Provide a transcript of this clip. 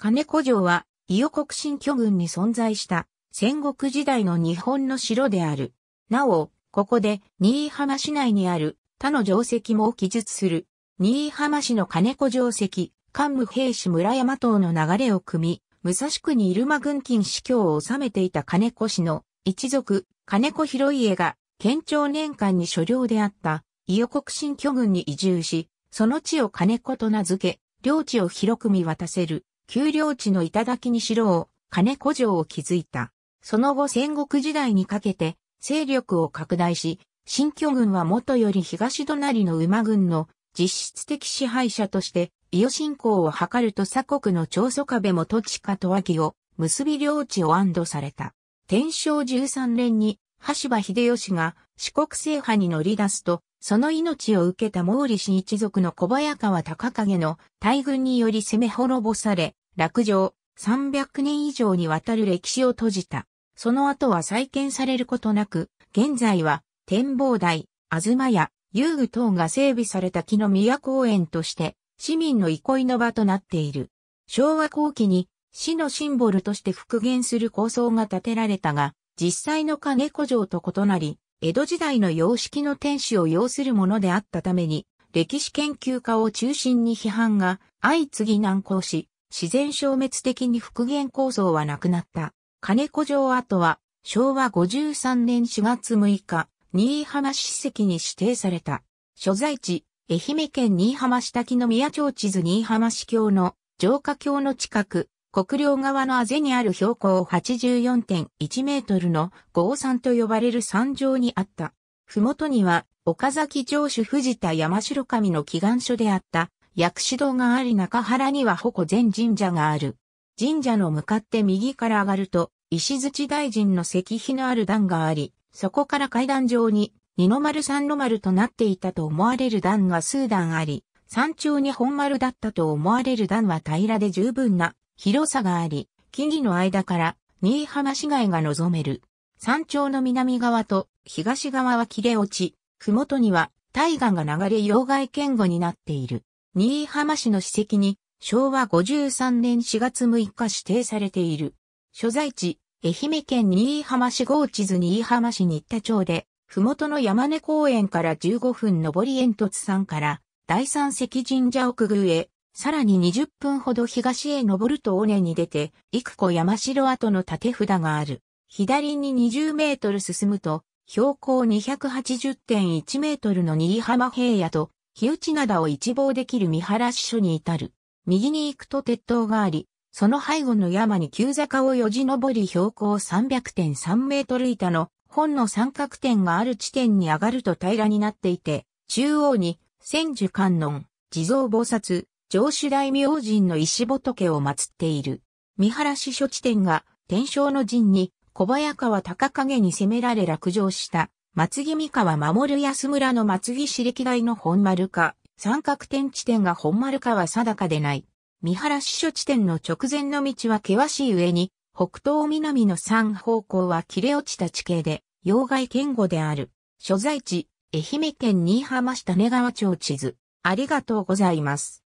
金子城は、伊予国新居郡に存在した戦国時代の日本の城である。なお、ここで新居浜市内にある他の城跡も記述する。新居浜市の金子城跡、桓武平氏村山島の流れを組み、武蔵区に入間軍金司教を治めていた金子氏の一族、金子広家が、県庁年間に所領であった伊予国新居郡に移住し、その地を金子と名付け、領地を広く見渡せる丘陵地の頂に城を、金古城を築いた。その後戦国時代にかけて、勢力を拡大し、新居軍は元より東隣の馬軍の実質的支配者として、伊予侵攻を図ると鎖国の長祖壁も土地下と脇を結び領地を安堵された。天正13年に、橋場秀吉が四国制覇に乗り出すと、その命を受けた毛利氏一族の小早川隆景の大軍により攻め滅ぼされ、落城、300年以上にわたる歴史を閉じた。その後は再建されることなく、現在は展望台、あずまや遊具等が整備された木の宮公園として市民の憩いの場となっている。昭和後期に市のシンボルとして復元する構想が建てられたが、実際の金古城と異なり、江戸時代の様式の天使を要するものであったために、歴史研究家を中心に批判が相次ぎ難航し、自然消滅的に復元構造はなくなった。金子城跡は昭和53年4月6日、新居浜史跡に指定された。所在地、愛媛県新居浜市滝の宮町地図新居浜市橋の城下橋の近く、国領側のあぜにある標高84.1メートルの豪山と呼ばれる山上にあった。ふもとには、岡崎城主藤田山城上の祈願所であった薬師堂があり中原には矛前神社がある。神社の向かって右から上がると、石槌大臣の石碑のある段があり、そこから階段上に、二の丸三の丸となっていたと思われる段が数段あり、山頂に本丸だったと思われる段は平らで十分な広さがあり、木々の間から新居浜市街が望める。山頂の南側と東側は切れ落ち、麓には大河が流れ溶害堅後になっている。新居浜市の史跡に昭和53年4月6日指定されている。所在地、愛媛県新居浜市郷地図新居浜市新田町で、麓の山根公園から15分上り煙突山から第三石神社奥宮へ、さらに20分ほど東へ上ると尾根に出て、幾子山城跡の縦札がある。左に20メートル進むと、標高280.1メートルの新居浜平野と、日内灘を一望できる見晴し所に至る。右に行くと鉄塔があり、その背後の山に急坂をよじ登り標高300.3メートル板の本の三角点がある地点に上がると平らになっていて、中央に千樹観音、地蔵菩薩、上主大明神の石仏を祀っている。見晴し所地点が天正の陣に小早川高影に攻められ落城した松木三河守安村の松木市歴代の本丸か、三角点地点が本丸かは定かでない。三原支所地点の直前の道は険しい上に、北東南の三方向は切れ落ちた地形で、要害堅固である。所在地、愛媛県新居浜市種川町地図。ありがとうございます。